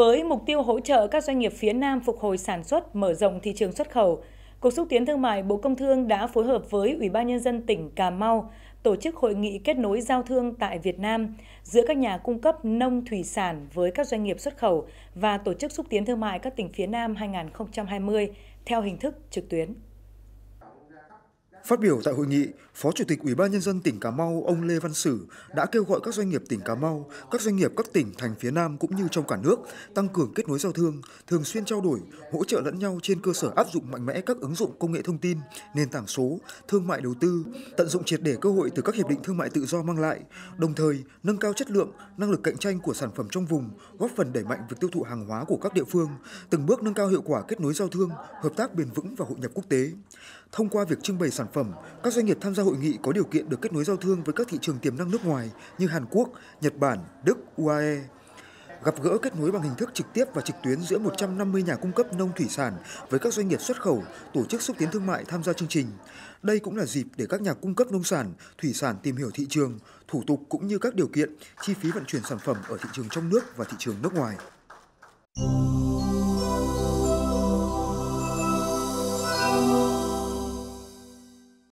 Với mục tiêu hỗ trợ các doanh nghiệp phía Nam phục hồi sản xuất, mở rộng thị trường xuất khẩu, Cục xúc tiến thương mại Bộ Công Thương đã phối hợp với Ủy ban nhân dân tỉnh Cà Mau tổ chức hội nghị kết nối giao thương tại Việt Nam giữa các nhà cung cấp nông thủy sản với các doanh nghiệp xuất khẩu và tổ chức xúc tiến thương mại các tỉnh phía Nam 2020 theo hình thức trực tuyến. Phát biểu tại hội nghị, Phó Chủ tịch Ủy ban nhân dân tỉnh Cà Mau ông Lê Văn Sử đã kêu gọi các doanh nghiệp tỉnh Cà Mau, các doanh nghiệp các tỉnh thành phía Nam cũng như trong cả nước tăng cường kết nối giao thương, thường xuyên trao đổi, hỗ trợ lẫn nhau trên cơ sở áp dụng mạnh mẽ các ứng dụng công nghệ thông tin, nền tảng số, thương mại đầu tư, tận dụng triệt để cơ hội từ các hiệp định thương mại tự do mang lại, đồng thời nâng cao chất lượng, năng lực cạnh tranh của sản phẩm trong vùng, góp phần đẩy mạnh việc tiêu thụ hàng hóa của các địa phương, từng bước nâng cao hiệu quả kết nối giao thương, hợp tác bền vững và hội nhập quốc tế. Thông qua việc trưng bày sản phẩm, các doanh nghiệp tham gia hội nghị có điều kiện được kết nối giao thương với các thị trường tiềm năng nước ngoài như Hàn Quốc, Nhật Bản, Đức, UAE. Gặp gỡ kết nối bằng hình thức trực tiếp và trực tuyến giữa 150 nhà cung cấp nông thủy sản với các doanh nghiệp xuất khẩu, tổ chức xúc tiến thương mại tham gia chương trình. Đây cũng là dịp để các nhà cung cấp nông sản, thủy sản tìm hiểu thị trường, thủ tục cũng như các điều kiện, chi phí vận chuyển sản phẩm ở thị trường trong nước và thị trường nước ngoài.